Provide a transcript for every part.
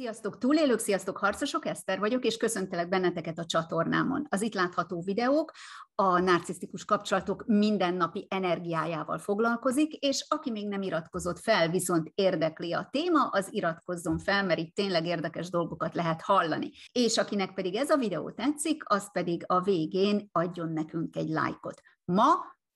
Sziasztok túlélők, sziasztok harcosok, Eszter vagyok, és köszöntelek benneteket a csatornámon. Az itt látható videók a narcisztikus kapcsolatok mindennapi energiájával foglalkozik, és aki még nem iratkozott fel, viszont érdekli a téma, az iratkozzon fel, mert itt tényleg érdekes dolgokat lehet hallani. És akinek pedig ez a videó tetszik, az pedig a végén adjon nekünk egy lájkot. Ma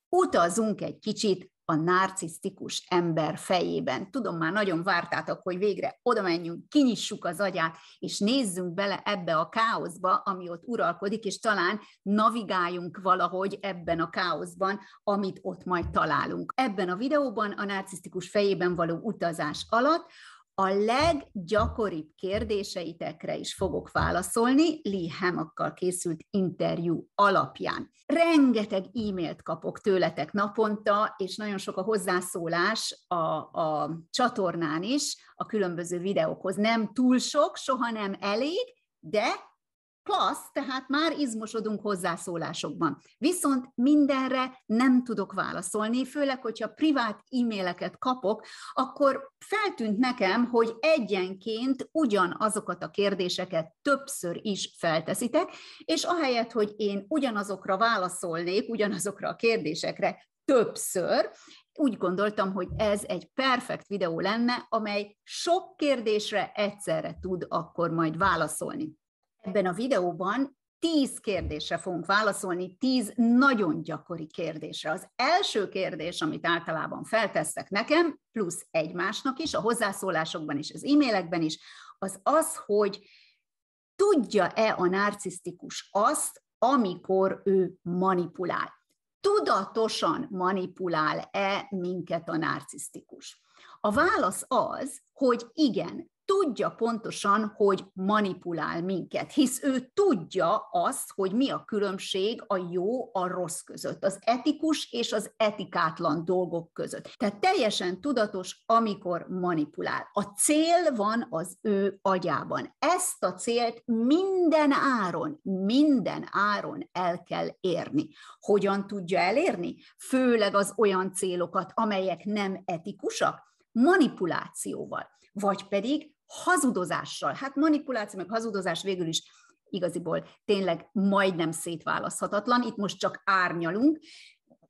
utazunk egy kicsit a narcisztikus ember fejében. Tudom, már nagyon vártátok, hogy végre oda menjünk, kinyissuk az agyát, és nézzünk bele ebbe a káoszba, ami ott uralkodik, és talán navigáljunk valahogy ebben a káoszban, amit ott majd találunk. Ebben a videóban a narcisztikus fejében való utazás alatt a leggyakoribb kérdéseitekre is fogok válaszolni Lee Hamakkal készült interjú alapján. Rengeteg e-mailt kapok tőletek naponta, és nagyon sok a hozzászólás a, a csatornán is a különböző videókhoz. Nem túl sok, soha nem elég, de klassz, tehát már izmosodunk hozzászólásokban. Viszont mindenre nem tudok válaszolni, főleg, hogyha privát e-maileket kapok, akkor feltűnt nekem, hogy egyenként ugyanazokat a kérdéseket többször is felteszitek, és ahelyett, hogy én ugyanazokra válaszolnék, ugyanazokra a kérdésekre többször, úgy gondoltam, hogy ez egy perfekt videó lenne, amely sok kérdésre egyszerre tud akkor majd válaszolni. Ebben a videóban tíz kérdésre fogunk válaszolni, tíz nagyon gyakori kérdésre. Az első kérdés, amit általában feltesztek nekem, plusz egymásnak is, a hozzászólásokban is, az e-mailekben is, az az, hogy tudja-e a narcisztikus azt, amikor ő manipulál. Tudatosan manipulál-e minket a narcisztikus? A válasz az, hogy igen, tudja pontosan, hogy manipulál minket, hisz ő tudja azt, hogy mi a különbség a jó, a rossz között, az etikus és az etikátlan dolgok között. Tehát teljesen tudatos, amikor manipulál. A cél van az ő agyában. Ezt a célt minden áron, minden áron el kell érni. Hogyan tudja elérni? Főleg az olyan célokat, amelyek nem etikusak, manipulációval, vagy pedig hazudozással, hát manipuláció meg hazudozás végül is igaziból tényleg majdnem szétválaszthatatlan, itt most csak árnyalunk,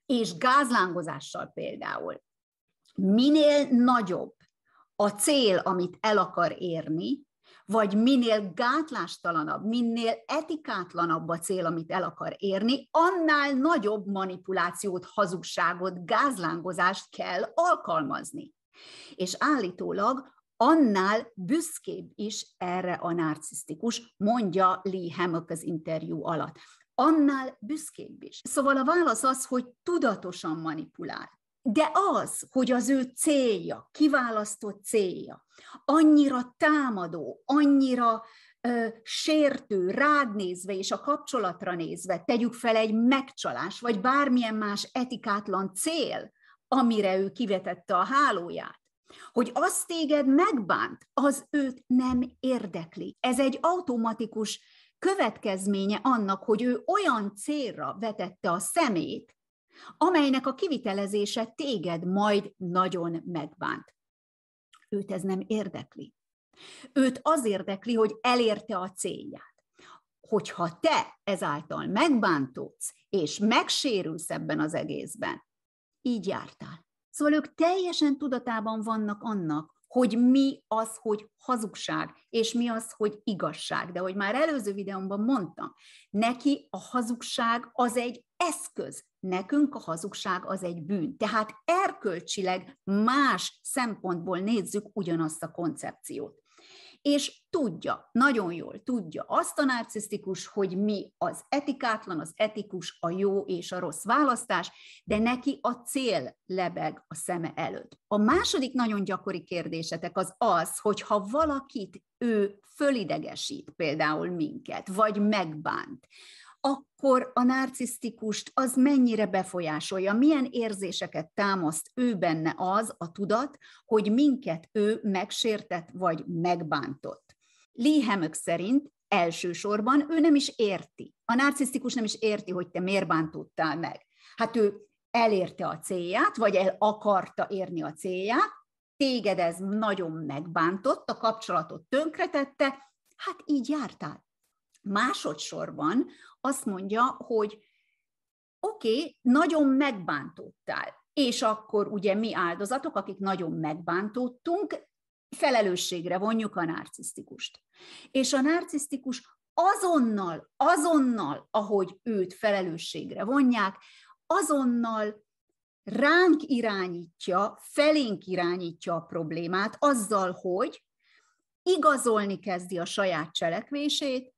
és gázlángozással például. Minél nagyobb a cél, amit el akar érni, vagy minél gátlástalanabb, minél etikátlanabb a cél, amit el akar érni, annál nagyobb manipulációt, hazugságot, gázlángozást kell alkalmazni. És állítólag annál büszkébb is erre a narcisztikus, mondja Lee Hammock az interjú alatt. Annál büszkébb is. Szóval a válasz az, hogy tudatosan manipulál. De az, hogy az ő célja, kiválasztott célja, annyira támadó, annyira ö, sértő, rád nézve és a kapcsolatra nézve, tegyük fel egy megcsalás, vagy bármilyen más etikátlan cél, amire ő kivetette a hálóját, hogy az téged megbánt, az őt nem érdekli. Ez egy automatikus következménye annak, hogy ő olyan célra vetette a szemét, amelynek a kivitelezése téged majd nagyon megbánt. Őt ez nem érdekli. Őt az érdekli, hogy elérte a célját. Hogyha te ezáltal megbántódsz, és megsérülsz ebben az egészben, így jártál. Szóval ők teljesen tudatában vannak annak, hogy mi az, hogy hazugság, és mi az, hogy igazság. De hogy már előző videómban mondtam, neki a hazugság az egy eszköz, nekünk a hazugság az egy bűn. Tehát erkölcsileg más szempontból nézzük ugyanazt a koncepciót és tudja, nagyon jól tudja azt a narcisztikus, hogy mi az etikátlan, az etikus, a jó és a rossz választás, de neki a cél lebeg a szeme előtt. A második nagyon gyakori kérdésetek az az, hogy ha valakit ő fölidegesít, például minket, vagy megbánt, akkor a narcisztikust az mennyire befolyásolja, milyen érzéseket támaszt ő benne az a tudat, hogy minket ő megsértett vagy megbántott. Lee Hammock szerint elsősorban ő nem is érti. A narcisztikus nem is érti, hogy te miért bántottál meg. Hát ő elérte a célját, vagy el akarta érni a célját, téged ez nagyon megbántott, a kapcsolatot tönkretette, hát így jártál. Másodszorban azt mondja, hogy oké, okay, nagyon megbántottál, és akkor ugye mi áldozatok, akik nagyon megbántottunk, felelősségre vonjuk a narcisztikust. És a narcisztikus azonnal, azonnal, ahogy őt felelősségre vonják, azonnal ránk irányítja, felénk irányítja a problémát azzal, hogy igazolni kezdi a saját cselekvését,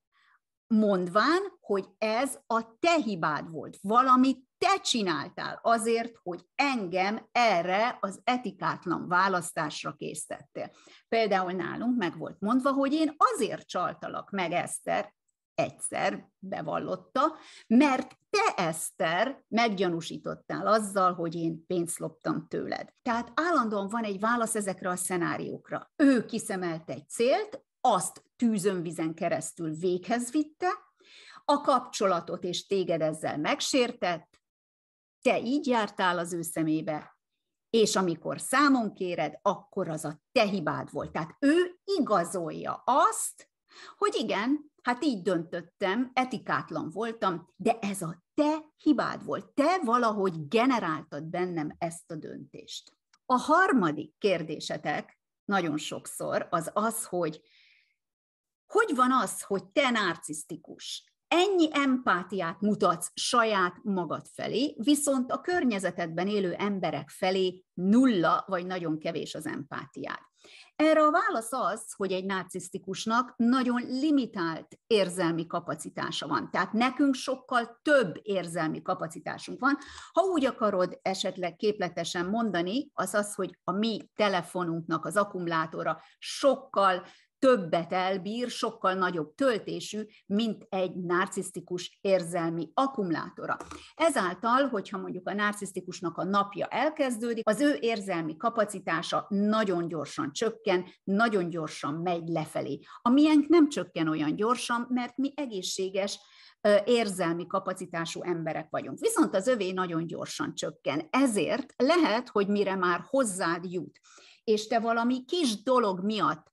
mondván, hogy ez a te hibád volt, valami te csináltál azért, hogy engem erre az etikátlan választásra késztettél. Például nálunk meg volt mondva, hogy én azért csaltalak meg Eszter, egyszer bevallotta, mert te, Eszter, meggyanúsítottál azzal, hogy én pénzt loptam tőled. Tehát állandóan van egy válasz ezekre a szenáriókra. Ő kiszemelt egy célt, azt tűzönvizen keresztül véghez vitte, a kapcsolatot és téged ezzel megsértett, te így jártál az ő szemébe, és amikor számon kéred, akkor az a te hibád volt. Tehát ő igazolja azt, hogy igen, hát így döntöttem, etikátlan voltam, de ez a te hibád volt. Te valahogy generáltad bennem ezt a döntést. A harmadik kérdésetek nagyon sokszor az az, hogy hogy van az, hogy te narcisztikus, ennyi empátiát mutatsz saját magad felé, viszont a környezetedben élő emberek felé nulla vagy nagyon kevés az empátiád. Erre a válasz az, hogy egy narcisztikusnak nagyon limitált érzelmi kapacitása van. Tehát nekünk sokkal több érzelmi kapacitásunk van. Ha úgy akarod esetleg képletesen mondani, az az, hogy a mi telefonunknak az akkumulátora sokkal többet elbír, sokkal nagyobb töltésű, mint egy narcisztikus érzelmi akkumulátora. Ezáltal, hogyha mondjuk a narcisztikusnak a napja elkezdődik, az ő érzelmi kapacitása nagyon gyorsan csökken, nagyon gyorsan megy lefelé. A miénk nem csökken olyan gyorsan, mert mi egészséges érzelmi kapacitású emberek vagyunk. Viszont az övé nagyon gyorsan csökken. Ezért lehet, hogy mire már hozzád jut, és te valami kis dolog miatt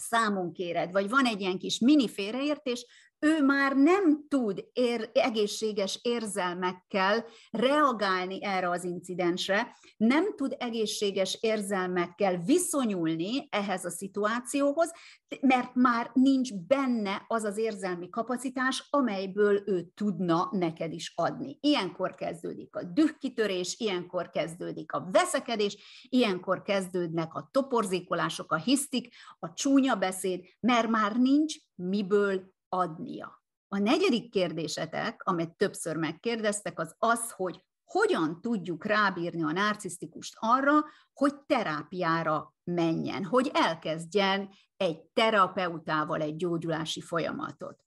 számunk kéred, vagy van egy ilyen kis mini félreértés, ő már nem tud ér, egészséges érzelmekkel reagálni erre az incidensre, nem tud egészséges érzelmekkel viszonyulni ehhez a szituációhoz, mert már nincs benne az az érzelmi kapacitás, amelyből ő tudna neked is adni. Ilyenkor kezdődik a dühkitörés, ilyenkor kezdődik a veszekedés, ilyenkor kezdődnek a toporzékolások, a hisztik, a csúnya beszéd, mert már nincs miből adnia. A negyedik kérdésetek, amit többször megkérdeztek, az az, hogy hogyan tudjuk rábírni a narcisztikust arra, hogy terápiára menjen, hogy elkezdjen egy terapeutával egy gyógyulási folyamatot.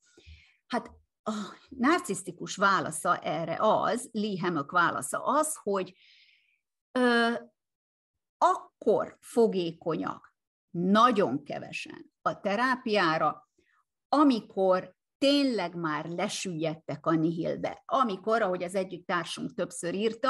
Hát a narcisztikus válasza erre az, Lee Hammock válasza az, hogy ö, akkor fogékonyak nagyon kevesen a terápiára, amikor tényleg már lesüllyedtek a nihilbe. Amikor, ahogy az egyik társunk többször írta,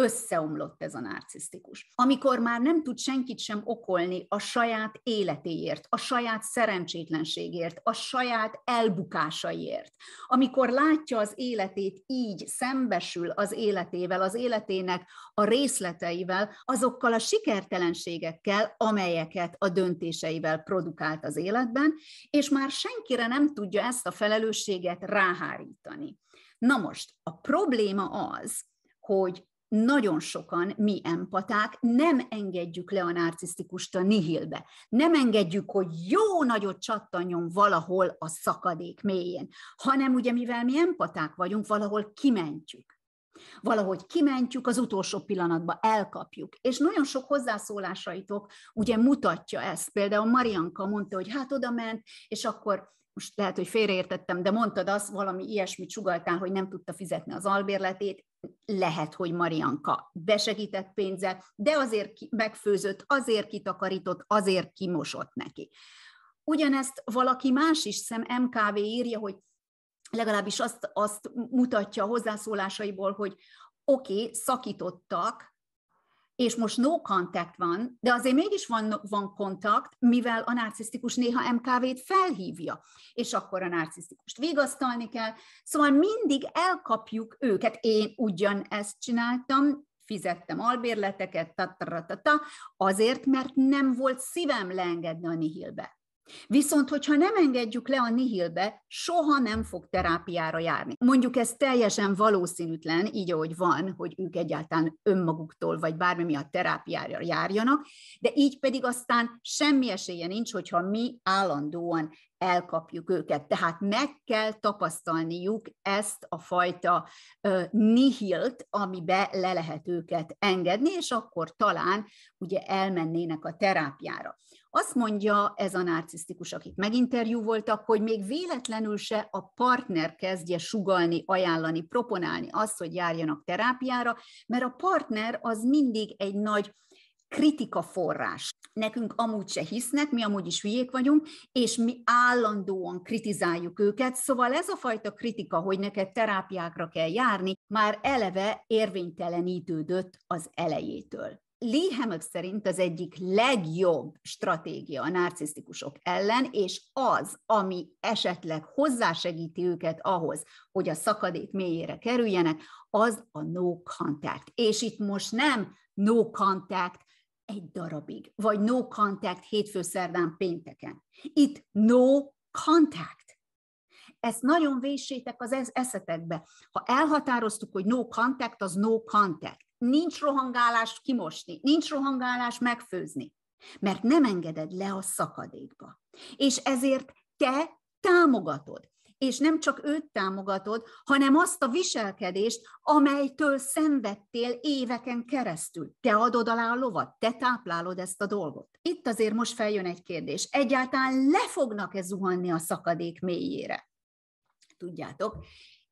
összeomlott ez a narcisztikus. Amikor már nem tud senkit sem okolni a saját életéért, a saját szerencsétlenségért, a saját elbukásaiért. Amikor látja az életét így, szembesül az életével, az életének a részleteivel, azokkal a sikertelenségekkel, amelyeket a döntéseivel produkált az életben, és már senkire nem tudja ezt a felelősséget ráhárítani. Na most, a probléma az, hogy nagyon sokan, mi empaták, nem engedjük le a narcisztikust a nihilbe. Nem engedjük, hogy jó nagyot csattanjon valahol a szakadék mélyén, hanem ugye mivel mi empaták vagyunk, valahol kimentjük. Valahogy kimentjük, az utolsó pillanatba elkapjuk. És nagyon sok hozzászólásaitok ugye mutatja ezt. Például Marianka mondta, hogy hát oda ment, és akkor most lehet, hogy félreértettem, de mondtad azt, valami ilyesmit sugaltál, hogy nem tudta fizetni az albérletét, lehet, hogy Marianka besegített pénzzel, de azért megfőzött, azért kitakarított, azért kimosott neki. Ugyanezt valaki más is, szem MKV írja, hogy legalábbis azt, azt mutatja a hozzászólásaiból, hogy oké, okay, szakítottak, és most no contact van, de azért mégis van, van kontakt, mivel a narcisztikus néha MKV-t felhívja, és akkor a narcisztikust vigasztalni kell. Szóval mindig elkapjuk őket. Én ugyan ezt csináltam, fizettem albérleteket, ta, ta, ta, ta, azért, mert nem volt szívem leengedni a nihilbe. Viszont, hogyha nem engedjük le a nihilbe, soha nem fog terápiára járni. Mondjuk ez teljesen valószínűtlen, így ahogy van, hogy ők egyáltalán önmaguktól vagy bármi miatt terápiára járjanak, de így pedig aztán semmi esélye nincs, hogyha mi állandóan elkapjuk őket. Tehát meg kell tapasztalniuk ezt a fajta nihilt, amibe le lehet őket engedni, és akkor talán ugye elmennének a terápiára. Azt mondja ez a narcisztikus, akit meginterjú voltak, hogy még véletlenül se a partner kezdje sugalni, ajánlani, proponálni azt, hogy járjanak terápiára, mert a partner az mindig egy nagy kritika forrás. Nekünk amúgy se hisznek, mi amúgy is hülyék vagyunk, és mi állandóan kritizáljuk őket, szóval ez a fajta kritika, hogy neked terápiákra kell járni, már eleve érvénytelenítődött az elejétől. Lee Hammock szerint az egyik legjobb stratégia a narcisztikusok ellen, és az, ami esetleg hozzásegíti őket ahhoz, hogy a szakadék mélyére kerüljenek, az a no contact. És itt most nem no contact egy darabig, vagy no contact hétfő, szerdán, pénteken. Itt no contact. Ezt nagyon véssétek az eszetekbe. Ha elhatároztuk, hogy no contact, az no contact. Nincs rohangálás kimosni, nincs rohangálás megfőzni, mert nem engeded le a szakadékba. És ezért te támogatod, és nem csak őt támogatod, hanem azt a viselkedést, amelytől szenvedtél éveken keresztül. Te adod alá a lovat, te táplálod ezt a dolgot. Itt azért most feljön egy kérdés. Egyáltalán le fognak-e zuhanni a szakadék mélyére? Tudjátok,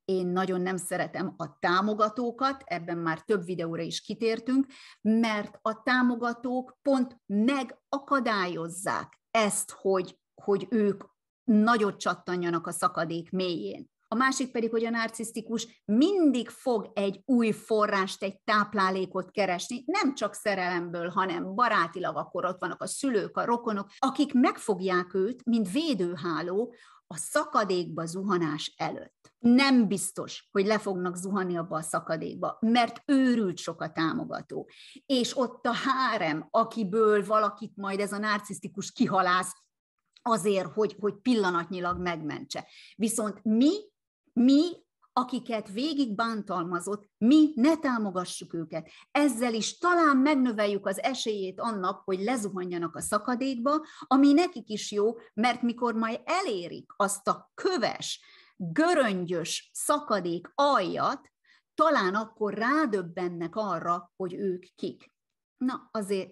én nagyon nem szeretem a támogatókat, ebben már több videóra is kitértünk, mert a támogatók pont megakadályozzák ezt, hogy, hogy ők nagyot csattanjanak a szakadék mélyén. A másik pedig, hogy a narcisztikus mindig fog egy új forrást, egy táplálékot keresni, nem csak szerelemből, hanem barátilag, akkor ott vannak a szülők, a rokonok, akik megfogják őt, mint védőháló a szakadékba zuhanás előtt nem biztos, hogy le fognak zuhanni abba a szakadékba, mert őrült sok a támogató. És ott a hárem, akiből valakit majd ez a narcisztikus kihalász azért, hogy, hogy pillanatnyilag megmentse. Viszont mi, mi akiket végig bántalmazott, mi ne támogassuk őket. Ezzel is talán megnöveljük az esélyét annak, hogy lezuhanjanak a szakadékba, ami nekik is jó, mert mikor majd elérik azt a köves, göröngyös szakadék aljat, talán akkor rádöbbennek arra, hogy ők kik. Na, azért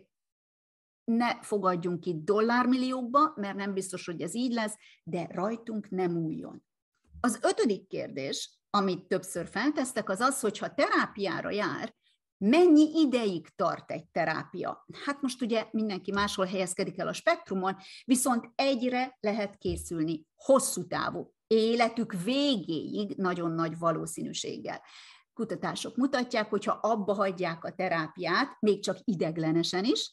ne fogadjunk itt dollármilliókba, mert nem biztos, hogy ez így lesz, de rajtunk nem újjon. Az ötödik kérdés, amit többször feltesztek, az az, hogy ha terápiára jár, mennyi ideig tart egy terápia? Hát most ugye mindenki máshol helyezkedik el a spektrumon, viszont egyre lehet készülni, hosszú távú életük végéig nagyon nagy valószínűséggel. Kutatások mutatják, hogy ha abba hagyják a terápiát, még csak ideglenesen is,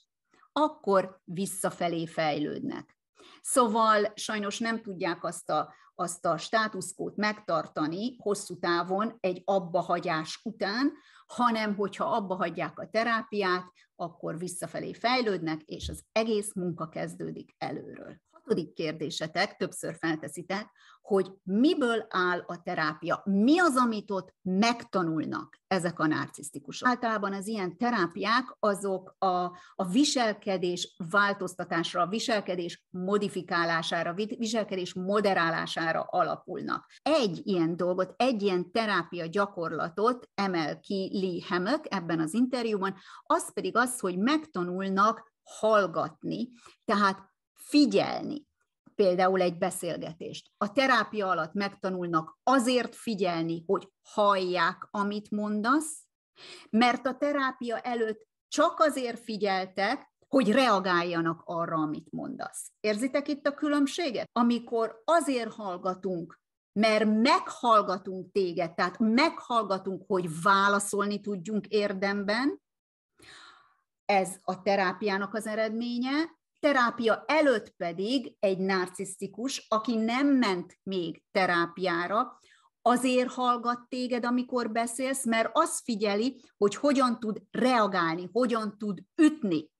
akkor visszafelé fejlődnek. Szóval sajnos nem tudják azt a, azt a státuszkót megtartani hosszú távon egy abbahagyás után, hanem hogyha hagyják a terápiát, akkor visszafelé fejlődnek, és az egész munka kezdődik előről. Hatodik kérdésetek, többször felteszitek, hogy miből áll a terápia, mi az, amit ott megtanulnak ezek a narcisztikusok. Általában az ilyen terápiák azok a, a viselkedés változtatásra, a viselkedés modifikálására, viselkedés moderálására alapulnak. Egy ilyen dolgot, egy ilyen terápia gyakorlatot emel ki Lee Hammock ebben az interjúban, az pedig az, hogy megtanulnak hallgatni, tehát figyelni például egy beszélgetést. A terápia alatt megtanulnak azért figyelni, hogy hallják, amit mondasz, mert a terápia előtt csak azért figyeltek, hogy reagáljanak arra, amit mondasz. Érzitek itt a különbséget? Amikor azért hallgatunk, mert meghallgatunk téged, tehát meghallgatunk, hogy válaszolni tudjunk érdemben, ez a terápiának az eredménye, terápia előtt pedig egy narcisztikus, aki nem ment még terápiára, azért hallgat téged, amikor beszélsz, mert azt figyeli, hogy hogyan tud reagálni, hogyan tud ütni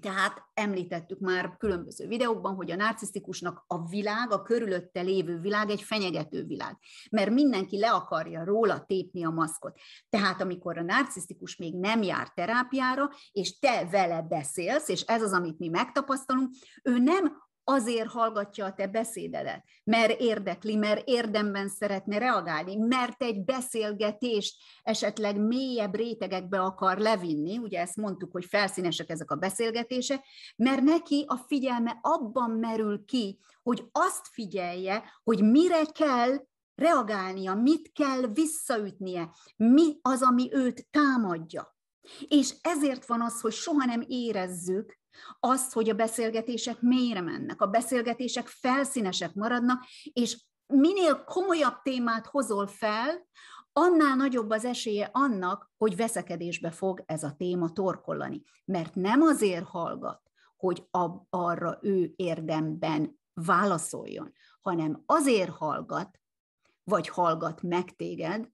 tehát említettük már különböző videókban, hogy a narcisztikusnak a világ, a körülötte lévő világ egy fenyegető világ, mert mindenki le akarja róla tépni a maszkot. Tehát amikor a narcisztikus még nem jár terápiára, és te vele beszélsz, és ez az, amit mi megtapasztalunk, ő nem azért hallgatja a te beszédedet, mert érdekli, mert érdemben szeretne reagálni, mert egy beszélgetést esetleg mélyebb rétegekbe akar levinni, ugye ezt mondtuk, hogy felszínesek ezek a beszélgetések, mert neki a figyelme abban merül ki, hogy azt figyelje, hogy mire kell reagálnia, mit kell visszaütnie, mi az, ami őt támadja. És ezért van az, hogy soha nem érezzük azt, hogy a beszélgetések mélyre mennek, a beszélgetések felszínesek maradnak, és minél komolyabb témát hozol fel, annál nagyobb az esélye annak, hogy veszekedésbe fog ez a téma torkollani. Mert nem azért hallgat, hogy ab, arra ő érdemben válaszoljon, hanem azért hallgat, vagy hallgat meg téged,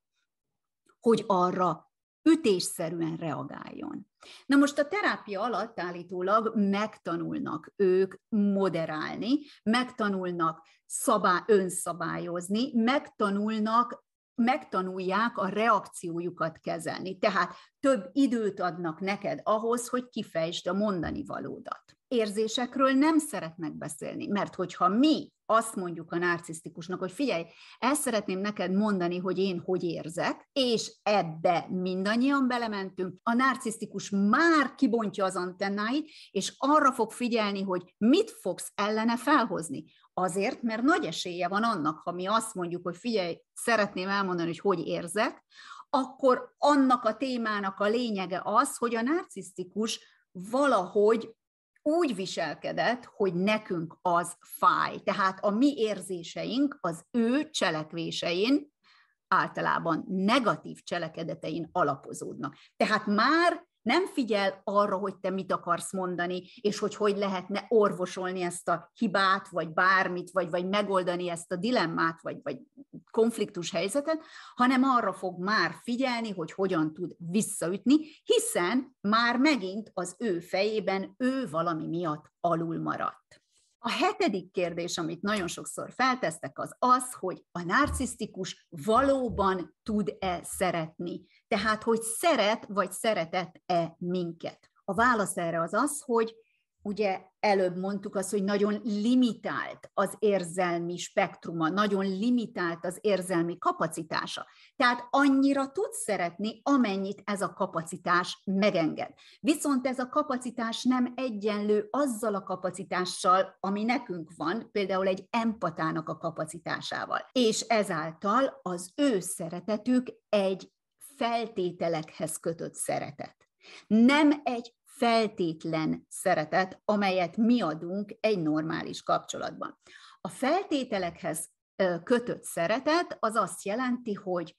hogy arra ütésszerűen reagáljon. Na most a terápia alatt állítólag megtanulnak ők moderálni, megtanulnak szabá- önszabályozni, megtanulnak megtanulják a reakciójukat kezelni. Tehát több időt adnak neked ahhoz, hogy kifejtsd a mondani valódat érzésekről nem szeretnek beszélni. Mert hogyha mi azt mondjuk a narcisztikusnak, hogy figyelj, ezt szeretném neked mondani, hogy én hogy érzek, és ebbe mindannyian belementünk, a narcisztikus már kibontja az antennáit, és arra fog figyelni, hogy mit fogsz ellene felhozni. Azért, mert nagy esélye van annak, ha mi azt mondjuk, hogy figyelj, szeretném elmondani, hogy hogy érzek, akkor annak a témának a lényege az, hogy a narcisztikus valahogy úgy viselkedett, hogy nekünk az fáj. Tehát a mi érzéseink az ő cselekvésein, általában negatív cselekedetein alapozódnak. Tehát már nem figyel arra, hogy te mit akarsz mondani, és hogy hogy lehetne orvosolni ezt a hibát, vagy bármit, vagy, vagy megoldani ezt a dilemmát, vagy, vagy konfliktus helyzetet, hanem arra fog már figyelni, hogy hogyan tud visszaütni, hiszen már megint az ő fejében ő valami miatt alul maradt. A hetedik kérdés, amit nagyon sokszor feltesztek, az az, hogy a narcisztikus valóban tud-e szeretni. Tehát, hogy szeret vagy szeretett-e minket. A válasz erre az az, hogy ugye előbb mondtuk azt, hogy nagyon limitált az érzelmi spektruma, nagyon limitált az érzelmi kapacitása. Tehát annyira tud szeretni, amennyit ez a kapacitás megenged. Viszont ez a kapacitás nem egyenlő azzal a kapacitással, ami nekünk van, például egy empatának a kapacitásával. És ezáltal az ő szeretetük egy feltételekhez kötött szeretet. Nem egy feltétlen szeretet, amelyet mi adunk egy normális kapcsolatban. A feltételekhez kötött szeretet az azt jelenti, hogy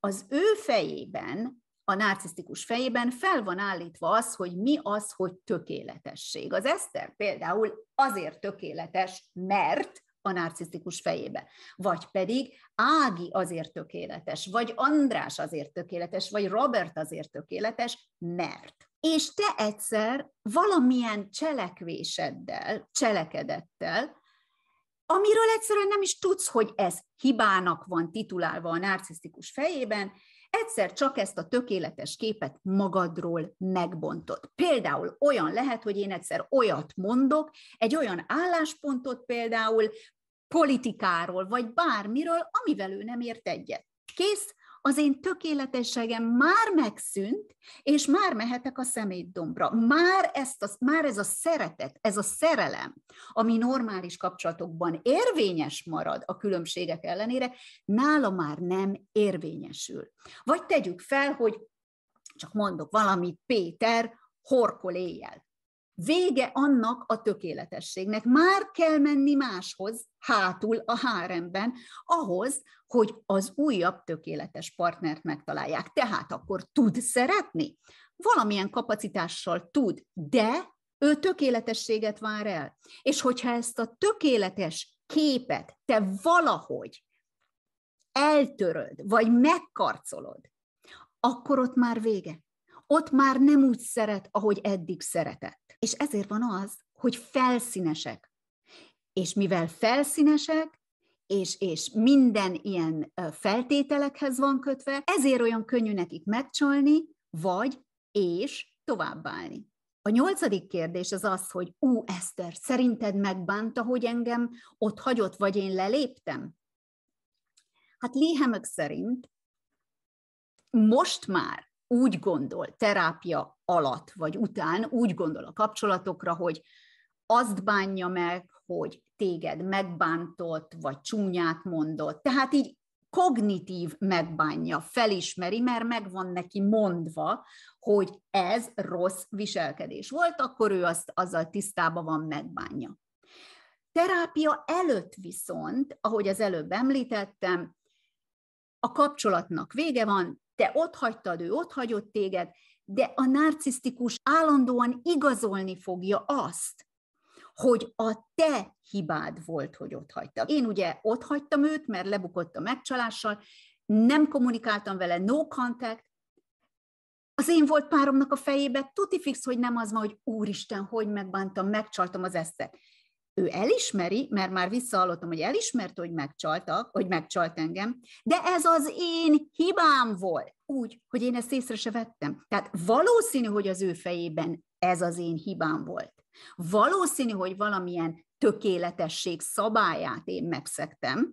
az ő fejében, a narcisztikus fejében fel van állítva az, hogy mi az, hogy tökéletesség. Az Eszter például azért tökéletes, mert a narcisztikus fejébe. Vagy pedig Ági azért tökéletes, vagy András azért tökéletes, vagy Robert azért tökéletes, mert és te egyszer valamilyen cselekvéseddel, cselekedettel, amiről egyszerűen nem is tudsz, hogy ez hibának van titulálva a narcisztikus fejében, egyszer csak ezt a tökéletes képet magadról megbontod. Például olyan lehet, hogy én egyszer olyat mondok, egy olyan álláspontot például politikáról, vagy bármiről, amivel ő nem ért egyet. Kész, az én tökéletességem már megszűnt, és már mehetek a szemétdombra. Már, ezt a, már ez a szeretet, ez a szerelem, ami normális kapcsolatokban érvényes marad a különbségek ellenére, nála már nem érvényesül. Vagy tegyük fel, hogy csak mondok valamit, Péter horkol éjjel vége annak a tökéletességnek. Már kell menni máshoz, hátul a háremben, ahhoz, hogy az újabb tökéletes partnert megtalálják. Tehát akkor tud szeretni, valamilyen kapacitással tud, de ő tökéletességet vár el. És hogyha ezt a tökéletes képet te valahogy eltöröd, vagy megkarcolod, akkor ott már vége ott már nem úgy szeret, ahogy eddig szeretett. És ezért van az, hogy felszínesek. És mivel felszínesek, és, és minden ilyen feltételekhez van kötve, ezért olyan könnyű nekik megcsalni, vagy és továbbállni. A nyolcadik kérdés az az, hogy ú, Eszter, szerinted megbánta, hogy engem ott hagyott, vagy én leléptem? Hát Lee Hammock szerint most már úgy gondol terápia alatt vagy után, úgy gondol a kapcsolatokra, hogy azt bánja meg, hogy téged megbántott, vagy csúnyát mondott. Tehát így kognitív megbánja, felismeri, mert megvan neki mondva, hogy ez rossz viselkedés volt, akkor ő azt azzal tisztában van, megbánja. Terápia előtt viszont, ahogy az előbb említettem, a kapcsolatnak vége van, te ott hagytad, ő ott hagyott téged, de a narcisztikus állandóan igazolni fogja azt, hogy a te hibád volt, hogy ott hagytad. Én ugye ott hagytam őt, mert lebukott a megcsalással, nem kommunikáltam vele, no contact, az én volt páromnak a fejébe tuti fix, hogy nem az van, hogy úristen, hogy megbántam, megcsaltam az esztet ő elismeri, mert már visszahallottam, hogy elismert, hogy megcsaltak, hogy megcsalt engem, de ez az én hibám volt. Úgy, hogy én ezt észre se vettem. Tehát valószínű, hogy az ő fejében ez az én hibám volt. Valószínű, hogy valamilyen tökéletesség szabályát én megszektem,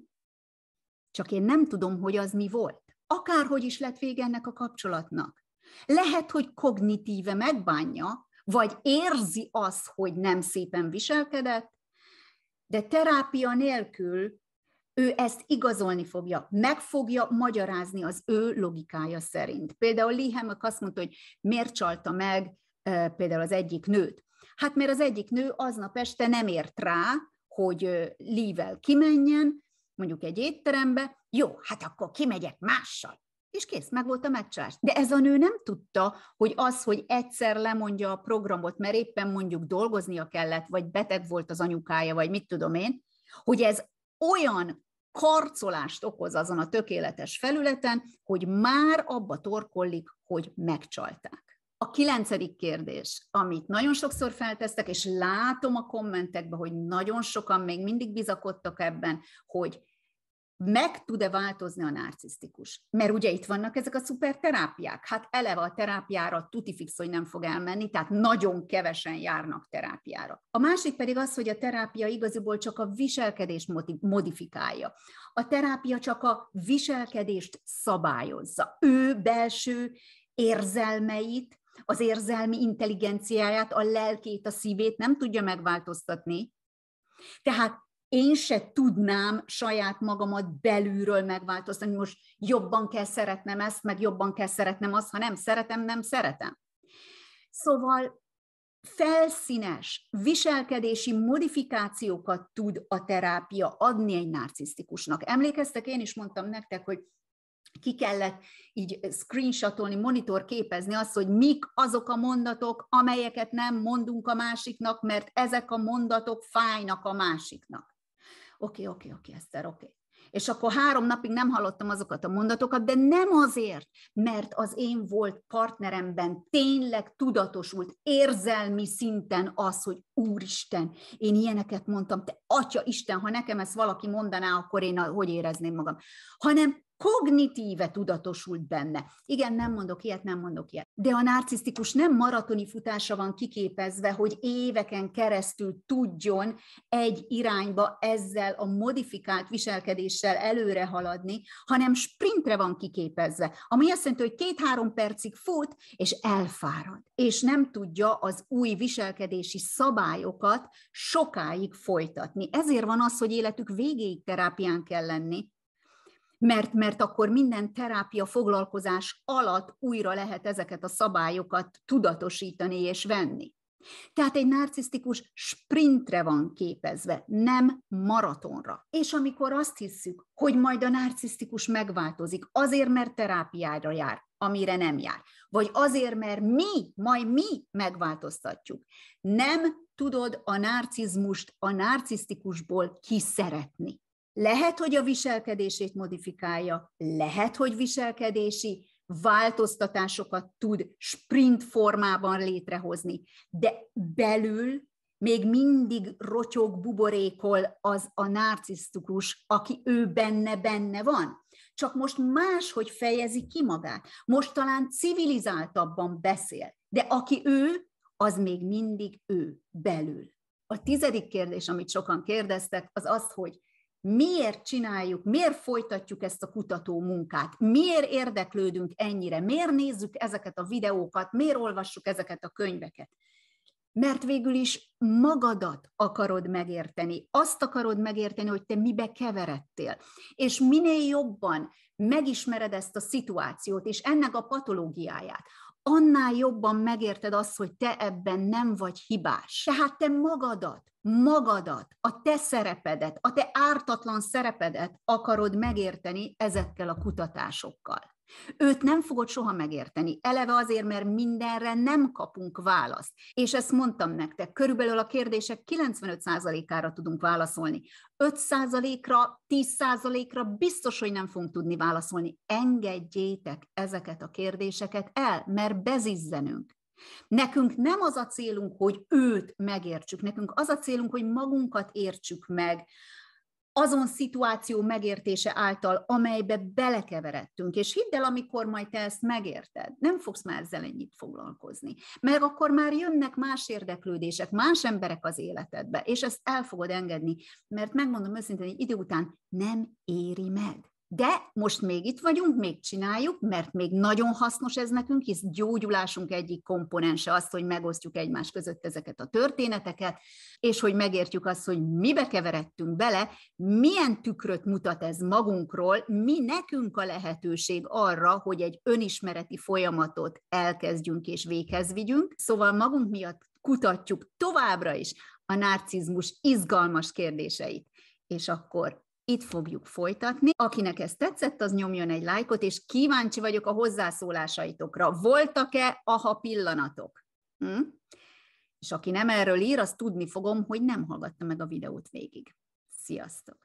csak én nem tudom, hogy az mi volt. Akárhogy is lett vége ennek a kapcsolatnak. Lehet, hogy kognitíve megbánja, vagy érzi azt, hogy nem szépen viselkedett, de terápia nélkül ő ezt igazolni fogja, meg fogja magyarázni az ő logikája szerint. Például Lee Hammock azt mondta, hogy miért csalta meg például az egyik nőt. Hát mert az egyik nő aznap este nem ért rá, hogy Lee-vel kimenjen, mondjuk egy étterembe, jó, hát akkor kimegyek mással és kész, meg volt a meccsás. De ez a nő nem tudta, hogy az, hogy egyszer lemondja a programot, mert éppen mondjuk dolgoznia kellett, vagy beteg volt az anyukája, vagy mit tudom én, hogy ez olyan karcolást okoz azon a tökéletes felületen, hogy már abba torkollik, hogy megcsalták. A kilencedik kérdés, amit nagyon sokszor feltesztek, és látom a kommentekben, hogy nagyon sokan még mindig bizakodtak ebben, hogy meg tud-e változni a narcisztikus? Mert ugye itt vannak ezek a szuperterápiák. Hát eleve a terápiára tuti fix, hogy nem fog elmenni, tehát nagyon kevesen járnak terápiára. A másik pedig az, hogy a terápia igaziból csak a viselkedést modifikálja. A terápia csak a viselkedést szabályozza. Ő belső érzelmeit, az érzelmi intelligenciáját, a lelkét, a szívét nem tudja megváltoztatni. Tehát én se tudnám saját magamat belülről megváltoztatni, most jobban kell szeretnem ezt, meg jobban kell szeretnem azt, ha nem szeretem, nem szeretem. Szóval felszínes viselkedési modifikációkat tud a terápia adni egy narcisztikusnak. Emlékeztek, én is mondtam nektek, hogy ki kellett így screenshotolni, monitor képezni azt, hogy mik azok a mondatok, amelyeket nem mondunk a másiknak, mert ezek a mondatok fájnak a másiknak oké, oké, oké, Eszter, oké. És akkor három napig nem hallottam azokat a mondatokat, de nem azért, mert az én volt partneremben tényleg tudatosult érzelmi szinten az, hogy Úristen, én ilyeneket mondtam, te Atya Isten, ha nekem ezt valaki mondaná, akkor én hogy érezném magam. Hanem kognitíve tudatosult benne. Igen, nem mondok ilyet, nem mondok ilyet. De a narcisztikus nem maratoni futása van kiképezve, hogy éveken keresztül tudjon egy irányba ezzel a modifikált viselkedéssel előre haladni, hanem sprintre van kiképezve, ami azt jelenti, hogy két-három percig fut, és elfárad, és nem tudja az új viselkedési szabályokat sokáig folytatni. Ezért van az, hogy életük végéig terápián kell lenni, mert, mert akkor minden terápia foglalkozás alatt újra lehet ezeket a szabályokat tudatosítani és venni. Tehát egy narcisztikus sprintre van képezve, nem maratonra. És amikor azt hiszük, hogy majd a narcisztikus megváltozik, azért, mert terápiára jár, amire nem jár, vagy azért, mert mi, majd mi megváltoztatjuk. Nem tudod a narcizmust a narcisztikusból kiszeretni. Lehet, hogy a viselkedését modifikálja, lehet, hogy viselkedési változtatásokat tud sprint formában létrehozni, de belül még mindig rotyog, buborékol az a narcisztikus, aki ő benne-benne van. Csak most máshogy fejezi ki magát. Most talán civilizáltabban beszél, de aki ő, az még mindig ő belül. A tizedik kérdés, amit sokan kérdeztek, az az, hogy miért csináljuk, miért folytatjuk ezt a kutató munkát, miért érdeklődünk ennyire, miért nézzük ezeket a videókat, miért olvassuk ezeket a könyveket. Mert végül is magadat akarod megérteni, azt akarod megérteni, hogy te mibe keveredtél. És minél jobban megismered ezt a szituációt és ennek a patológiáját, annál jobban megérted azt, hogy te ebben nem vagy hibás. Tehát te magadat, magadat, a te szerepedet, a te ártatlan szerepedet akarod megérteni ezekkel a kutatásokkal. Őt nem fogod soha megérteni, eleve azért, mert mindenre nem kapunk választ. És ezt mondtam nektek, körülbelül a kérdések 95%-ára tudunk válaszolni. 5%-ra, 10%-ra biztos, hogy nem fogunk tudni válaszolni. Engedjétek ezeket a kérdéseket el, mert bezizzenünk. Nekünk nem az a célunk, hogy őt megértsük, nekünk az a célunk, hogy magunkat értsük meg, azon szituáció megértése által, amelybe belekeveredtünk. És hidd el, amikor majd te ezt megérted, nem fogsz már ezzel ennyit foglalkozni. Mert akkor már jönnek más érdeklődések, más emberek az életedbe, és ezt el fogod engedni, mert megmondom őszintén, hogy idő után nem éri meg de most még itt vagyunk, még csináljuk, mert még nagyon hasznos ez nekünk, hisz gyógyulásunk egyik komponense az, hogy megosztjuk egymás között ezeket a történeteket, és hogy megértjük azt, hogy mibe keveredtünk bele, milyen tükröt mutat ez magunkról, mi nekünk a lehetőség arra, hogy egy önismereti folyamatot elkezdjünk és véghez vigyünk. Szóval magunk miatt kutatjuk továbbra is a narcizmus izgalmas kérdéseit. És akkor itt fogjuk folytatni. Akinek ez tetszett, az nyomjon egy lájkot, és kíváncsi vagyok a hozzászólásaitokra. Voltak-e aha pillanatok? Hm? És aki nem erről ír, azt tudni fogom, hogy nem hallgatta meg a videót végig. Sziasztok!